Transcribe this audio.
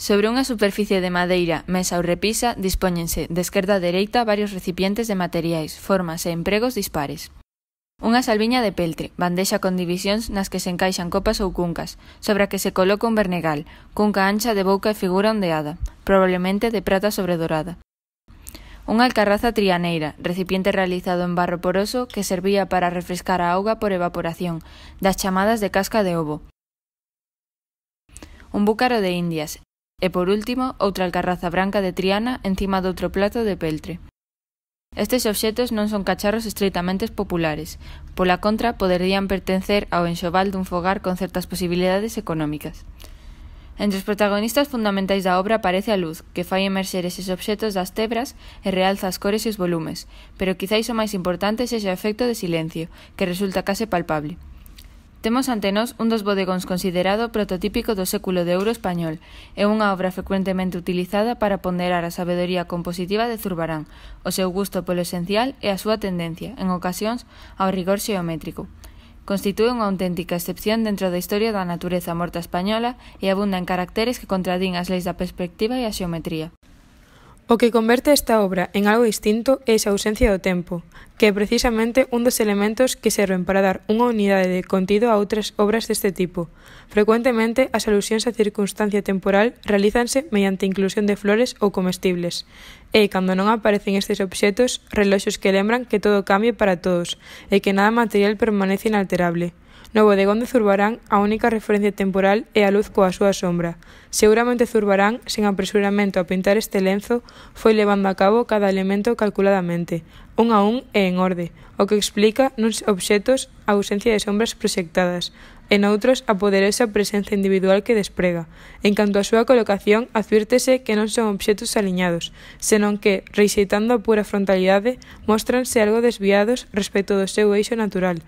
Sobre unha superficie de madeira, mesa ou repisa dispóñense de esquerda a dereita varios recipientes de materiais, formas e empregos dispares. Unha salviña de peltre, bandexa con divisións nas que se encaixan copas ou cuncas, sobre a que se coloca un vernegal, cunca ancha de boca e figura ondeada, probablemente de prata sobre dorada. Unha alcarraza trianeira, recipiente realizado en barro poroso que servía para refrescar a auga por evaporación, das chamadas de casca de ovo. Un búcaro de indias, E por último, outra alcarraza branca de Triana encima doutro plato de peltre. Estes obxetos non son cacharros estreitamente populares. Pola contra, poderían pertencer ao enxoval dun fogar con certas posibilidades económicas. Entre os protagonistas fundamentais da obra aparece a luz, que fai emerxer eses obxetos das tebras e realza as cores e os volumes, pero quizáis o máis importante sexa o efecto de silencio, que resulta case palpable. Temos ante nós un dos bodegóns considerado prototípico do século de ouro español e unha obra frecuentemente utilizada para ponderar a sabedoría compositiva de Zurbarán, o seu gusto polo esencial e a súa tendencia, en ocasións, ao rigor xeométrico. Constitúe unha auténtica excepción dentro da historia da natureza morta española e abunda en caracteres que contradín as leis da perspectiva e a xeometría. O que converte esta obra en algo distinto é esa ausencia do tempo, que é precisamente un dos elementos que serven para dar unha unidade de contido a outras obras deste tipo. Frecuentemente, as alusións á circunstancia temporal realízanse mediante inclusión de flores ou comestibles. E, cando non aparecen estes obxetos, reloxos que lembran que todo cambia para todos e que nada material permanece inalterable. No bodegón de Zurbarán a única referencia temporal é a luz coa súa sombra. Seguramente Zurbarán, sen apresuramento a pintar este lenzo, foi levando a cabo cada elemento calculadamente, un a un e en orde, o que explica nuns obxetos a ausencia de sombras proxectadas, e noutros a poderosa presencia individual que desprega. En canto á súa colocación, advírtese que non son obxetos aliñados, senón que, reixeitando a pura frontalidade, mostranse algo desviados respecto do seu eixo natural,